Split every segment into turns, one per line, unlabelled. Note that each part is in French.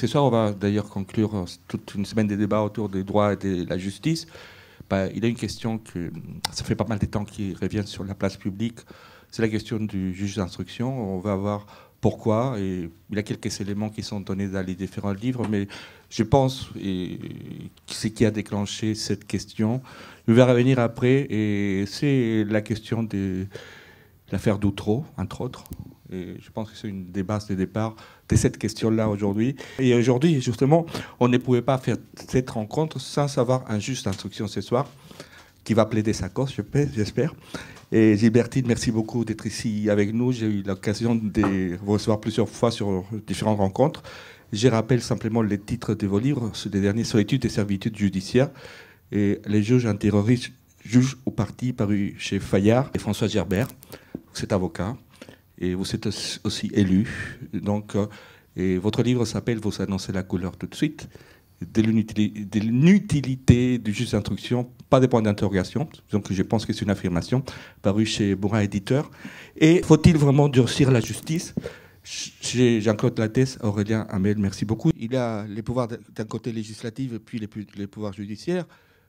Ce soir, on va d'ailleurs conclure euh, toute une semaine des débats autour des droits et de la justice. Bah, il y a une question que hum, ça fait pas mal de temps qui revient sur la place publique. C'est la question du juge d'instruction. On va voir pourquoi. Et il y a quelques éléments qui sont donnés dans les différents livres, mais je pense que ce qui a déclenché cette question. Je vais revenir après et c'est la question de l'affaire Doutreau, entre autres je pense que c'est une des bases de départ de cette question-là aujourd'hui. Et aujourd'hui, justement, on ne pouvait pas faire cette rencontre sans avoir un juste instruction ce soir, qui va plaider sa cause, j'espère. Et Gilbertine, merci beaucoup d'être ici avec nous. J'ai eu l'occasion de vous recevoir plusieurs fois sur différentes rencontres. Je rappelle simplement les titres de vos livres, ceux des derniers, Solitude et servitude judiciaire, et Les juges terroristes juge ou parti, paru chez Fayard et François Gerbert. Cet avocat, et vous êtes aussi élu. Donc, euh, et votre livre s'appelle Vous annoncez la couleur tout de suite de l'inutilité du juge d'instruction, pas des points d'interrogation, donc je pense que c'est une affirmation, parue chez Bourin Éditeur. Et faut-il vraiment durcir la justice Chez Jean-Claude Lattès, Aurélien Amel, merci beaucoup. Il a les pouvoirs d'un côté législatif et puis les pouvoirs judiciaires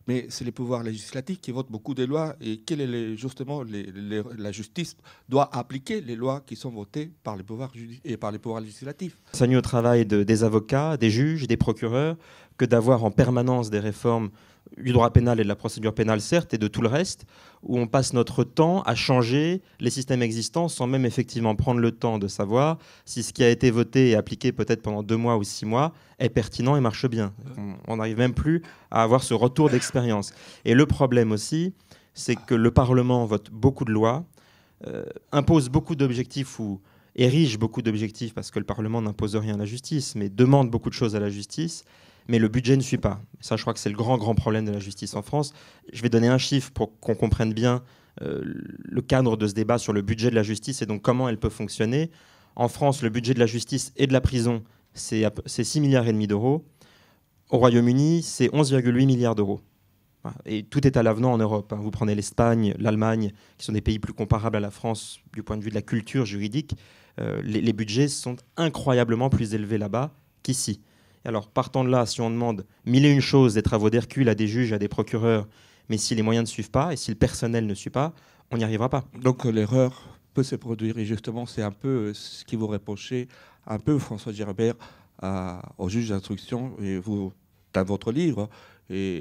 mais c'est les pouvoirs législatifs qui votent beaucoup de lois et quelle est justement la justice doit appliquer les lois qui sont votées par les pouvoirs, et par les pouvoirs législatifs.
Ça nuit au travail de, des avocats, des juges, des procureurs, que d'avoir en permanence des réformes du droit pénal et de la procédure pénale, certes, et de tout le reste, où on passe notre temps à changer les systèmes existants sans même effectivement prendre le temps de savoir si ce qui a été voté et appliqué peut-être pendant deux mois ou six mois est pertinent et marche bien. On n'arrive même plus à avoir ce retour d'expérience. Et le problème aussi, c'est que le Parlement vote beaucoup de lois, euh, impose beaucoup d'objectifs ou érige beaucoup d'objectifs parce que le Parlement n'impose rien à la justice, mais demande beaucoup de choses à la justice mais le budget ne suit pas. Ça, je crois que c'est le grand, grand problème de la justice en France. Je vais donner un chiffre pour qu'on comprenne bien euh, le cadre de ce débat sur le budget de la justice et donc comment elle peut fonctionner. En France, le budget de la justice et de la prison, c'est 6 milliards et demi d'euros. Au Royaume-Uni, c'est 11,8 milliards d'euros. Et tout est à l'avenant en Europe. Hein. Vous prenez l'Espagne, l'Allemagne, qui sont des pays plus comparables à la France du point de vue de la culture juridique. Euh, les, budgets sont incroyablement plus élevés là-bas qu'ici. Alors partant de là, si on demande mille et une choses des travaux d'Hercule à des juges, à des procureurs, mais si les moyens ne suivent pas et si le personnel ne suit pas, on n'y arrivera pas. Donc euh, l'erreur peut se produire et justement c'est un peu euh, ce qui
vous reprochez un peu François Gerbert au juge d'instruction et vous dans votre livre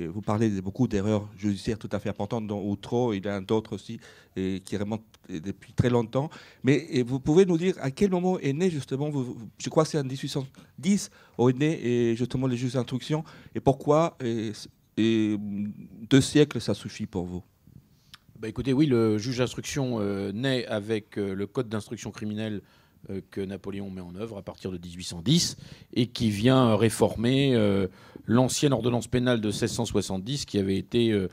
vous parlez de beaucoup d'erreurs judiciaires tout à fait importantes, dont Outro, il y en a d'autres aussi, et qui remontent depuis très longtemps. Mais vous pouvez nous dire à quel moment est né justement, je crois que c'est en 1810, où est né et justement les juges d'instruction, et pourquoi deux siècles, ça suffit pour vous
bah, Écoutez, oui, le juge d'instruction euh, naît avec euh, le code d'instruction criminelle euh, que Napoléon met en œuvre à partir de 1810 et qui vient réformer euh, l'ancienne ordonnance pénale de 1670 qui avait été euh,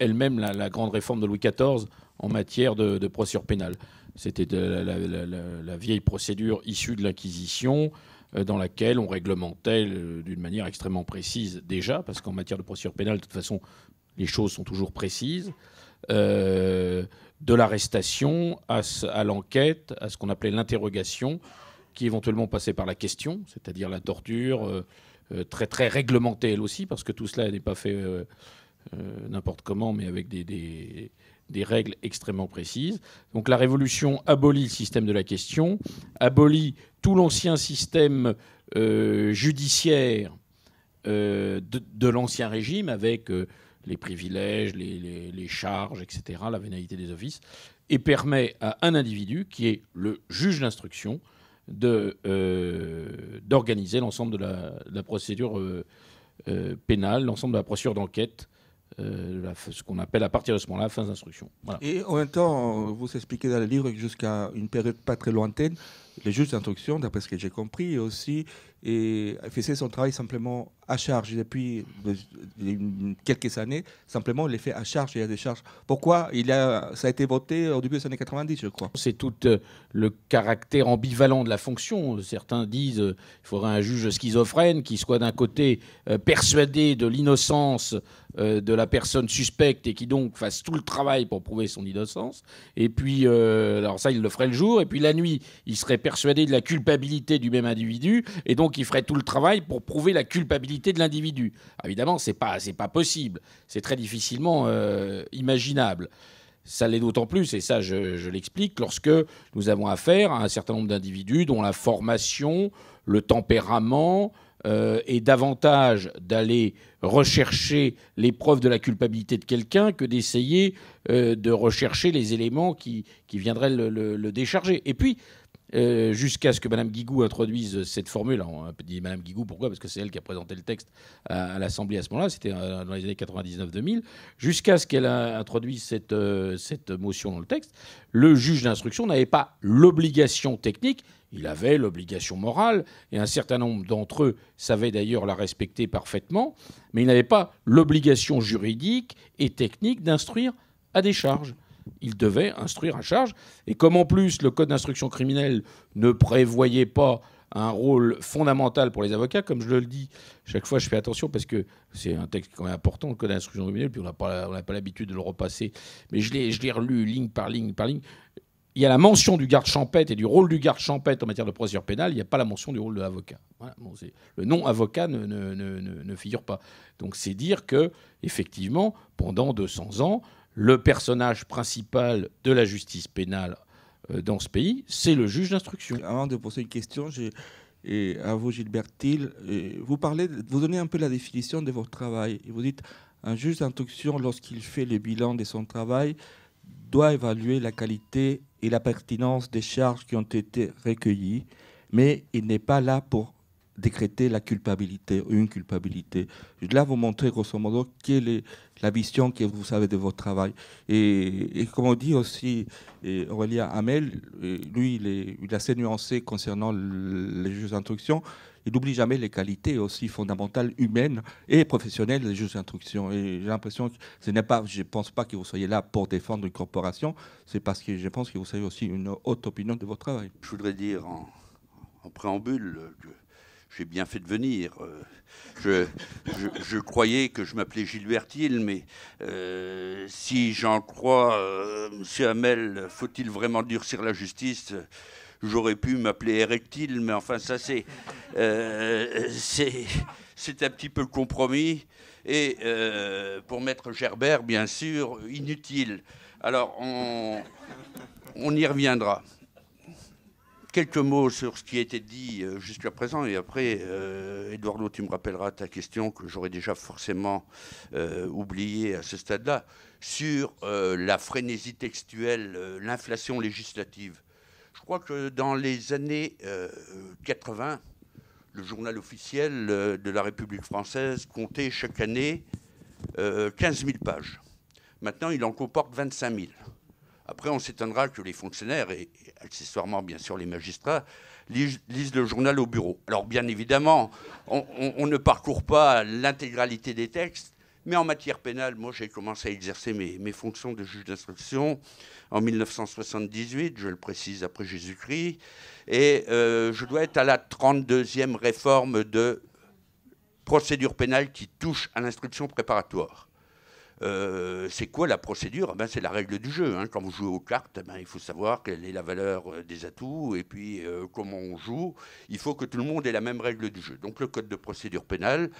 elle-même la, grande réforme de Louis XIV en matière de, de procédure pénale. C'était la, vieille procédure issue de l'Inquisition dans laquelle on réglementait d'une manière extrêmement précise déjà, parce qu'en matière de procédure pénale, de toute façon, les choses sont toujours précises de l'arrestation à, à l'enquête, à ce qu'on appelait l'interrogation, qui éventuellement passait par la question, c'est-à-dire la torture, euh, euh, très très réglementée elle aussi, parce que tout cela n'est pas fait euh, n'importe comment, mais avec des, règles extrêmement précises. Donc la Révolution abolit le système de la question, abolit tout l'ancien système judiciaire de l'ancien régime avec les privilèges, les, charges, etc., la vénalité des offices, et permet à un individu, qui est le juge d'instruction, euh, d'organiser l'ensemble de, la, procédure euh, euh, pénale, l'ensemble de la procédure d'enquête, ce qu'on appelle à partir de ce moment-là la phase d'instruction.
Et en même temps, vous expliquez dans le livre jusqu'à une période pas très lointaine, les juges d'instruction, d'après ce que j'ai compris, aussi et fait son travail simplement à charge depuis euh, quelques années, simplement fait à charge et à décharge. Pourquoi il
a, ça a été voté au début des années 90, je crois C'est tout euh, le caractère ambivalent de la fonction. Certains disent qu'il euh, faudrait un juge schizophrène qui soit d'un côté persuadé de l'innocence de la personne suspecte et qui donc fasse tout le travail pour prouver son innocence. Et puis, alors ça, il le ferait le jour. Et puis la nuit, il serait persuadé de la culpabilité du même individu et donc il ferait tout le travail pour prouver la culpabilité de l'individu. Évidemment, c'est pas c'est pas possible, c'est très difficilement euh, imaginable. Ça l'est d'autant plus, et ça je, l'explique, lorsque nous avons affaire à un certain nombre d'individus dont la formation, le tempérament, euh, est davantage d'aller rechercher les preuves de la culpabilité de quelqu'un que d'essayer euh, de rechercher les éléments qui, qui viendraient le, le, décharger. Et puis, euh, jusqu'à ce que Mme Guigou introduise cette formule. On dit Mme Guigou, pourquoi Parce que c'est elle qui a présenté le texte à, l'Assemblée à ce moment-là, c'était euh, dans les années 99-2000, jusqu'à ce qu'elle introduise cette, euh, cette motion dans le texte, le juge d'instruction n'avait pas l'obligation technique, il avait l'obligation morale, et un certain nombre d'entre eux savaient d'ailleurs la respecter parfaitement, mais il n'avait pas l'obligation juridique et technique d'instruire à des charges il devait instruire à charge. Et comme en plus le Code d'instruction criminelle ne prévoyait pas un rôle fondamental pour les avocats, comme je le dis, chaque fois je fais attention parce que c'est un texte quand même important, le Code d'instruction criminelle, puis on n'a pas, pas l'habitude de le repasser, mais je l'ai relu ligne par ligne par ligne. Il y a la mention du garde champêtre et du rôle du garde champêtre en matière de procédure pénale, il n'y a pas la mention du rôle de l'avocat. le nom « avocat ne, ne, figure pas. Donc c'est dire que, effectivement, pendant 200 ans, le personnage principal de la justice pénale euh, dans ce pays, c'est le juge d'instruction. Avant de
poser une question, et à vous Gilbert Thiel, vous, parlez, vous donnez un peu la définition de votre travail. Vous dites un juge d'instruction, lorsqu'il fait le bilan de son travail, doit évaluer la qualité et la pertinence des charges qui ont été recueillies, mais il n'est pas là pour décréter la culpabilité, une culpabilité. Je vais vous montrer grosso modo quelle est la vision que vous avez de votre travail. Et, et comme on dit aussi Aurélien Hamel, lui, il est, assez nuancé concernant les juges d'instruction. Il n'oublie jamais les qualités aussi fondamentales humaines et professionnelles des juges d'instruction. Et j'ai l'impression que ce n'est pas, je ne pense pas que vous soyez là pour défendre une corporation, c'est parce que je pense que vous avez aussi une haute opinion de votre travail.
Je voudrais dire en préambule que euh, j'ai bien fait de venir. Euh, je, croyais que je m'appelais Gilbert mais euh, si j'en crois M. Euh, Monsieur Hamel, faut-il vraiment durcir la justice J'aurais pu m'appeler Erectil, mais enfin ça c'est c'est un petit peu compromis. Et pour mettre Gerbert, bien sûr, inutile. Alors on y reviendra quelques mots sur ce qui a été dit euh, jusqu'à présent, et après, euh, Eduardo, tu me rappelleras ta question que j'aurais déjà forcément euh, oubliée à ce stade-là, sur la frénésie textuelle, l'inflation législative. Je crois que dans les années 80, le journal officiel de la République française comptait chaque année 15 000 pages. Maintenant, il en comporte 25 000. Après, on s'étonnera que les fonctionnaires, et, accessoirement bien sûr les magistrats, lisent, le journal au bureau. Alors bien évidemment, on, ne parcourt pas l'intégralité des textes, mais en matière pénale, moi j'ai commencé à exercer mes, fonctions de juge d'instruction en 1978, je le précise après Jésus-Christ, et euh, je dois être à la 32e réforme de procédure pénale qui touche à l'instruction préparatoire. Euh, c'est quoi la procédure eh ben, C'est la règle du jeu. Hein. Quand vous jouez aux cartes, eh ben, il faut savoir quelle est la valeur euh, des atouts et puis euh, comment on joue. Il faut que tout le monde ait la même règle du jeu. Donc le code de procédure pénale,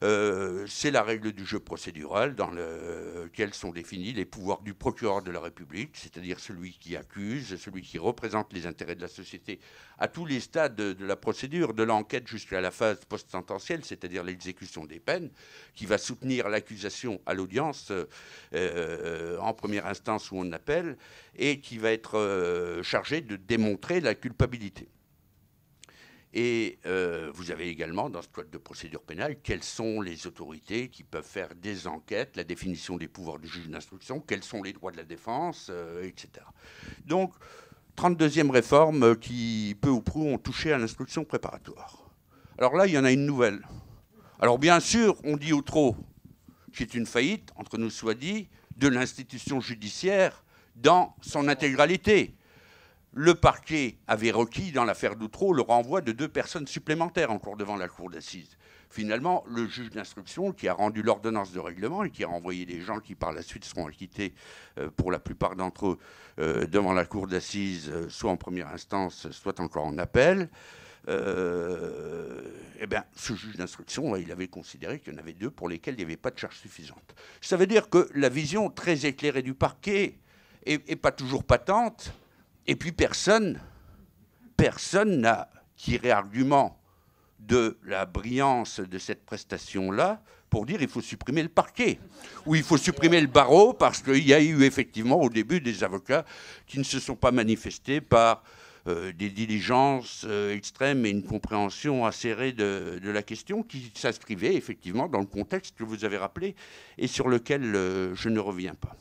c'est la règle du jeu procédural dans laquelle sont définis les pouvoirs du procureur de la République, c'est-à-dire celui qui accuse, celui qui représente les intérêts de la société à tous les stades de la procédure, de l'enquête jusqu'à la phase post-sententielle, c'est-à-dire l'exécution des peines, qui va soutenir l'accusation à l'audience euh, euh, en première instance où on appelle, et qui va être euh, chargé de démontrer la culpabilité. Et vous avez également dans ce code de procédure pénale quelles sont les autorités qui peuvent faire des enquêtes, la définition des pouvoirs du juge d'instruction, quels sont les droits de la défense, etc. Donc, 32e réforme qui, peu ou prou, ont touché à l'instruction préparatoire. Alors là, il y en a une nouvelle. Alors bien sûr, on dit au trop, qui est une faillite, entre nous soit dit, de l'institution judiciaire dans son intégralité. Le parquet avait requis dans l'affaire d'Outreau le renvoi de deux personnes supplémentaires encore devant la cour d'assises. Finalement, le juge d'instruction qui a rendu l'ordonnance de règlement et qui a renvoyé des gens qui par la suite seront acquittés euh, pour la plupart d'entre eux euh, devant la cour d'assises, euh, soit en première instance, soit encore en appel, euh, eh bien, ce juge d'instruction, euh, il avait considéré qu'il y en avait deux pour lesquels il n'y avait pas de charge suffisante. Ça veut dire que la vision très éclairée du parquet est pas toujours patente, et puis personne, personne n'a tiré argument de la brillance de cette prestation-là pour dire il faut supprimer le parquet ou il faut supprimer le barreau parce qu'il y a eu effectivement au début des avocats qui ne se sont pas manifestés par euh, des diligences euh, extrêmes et une compréhension acérée de la question qui s'inscrivait effectivement dans le contexte que vous avez rappelé et sur lequel euh, je ne reviens pas.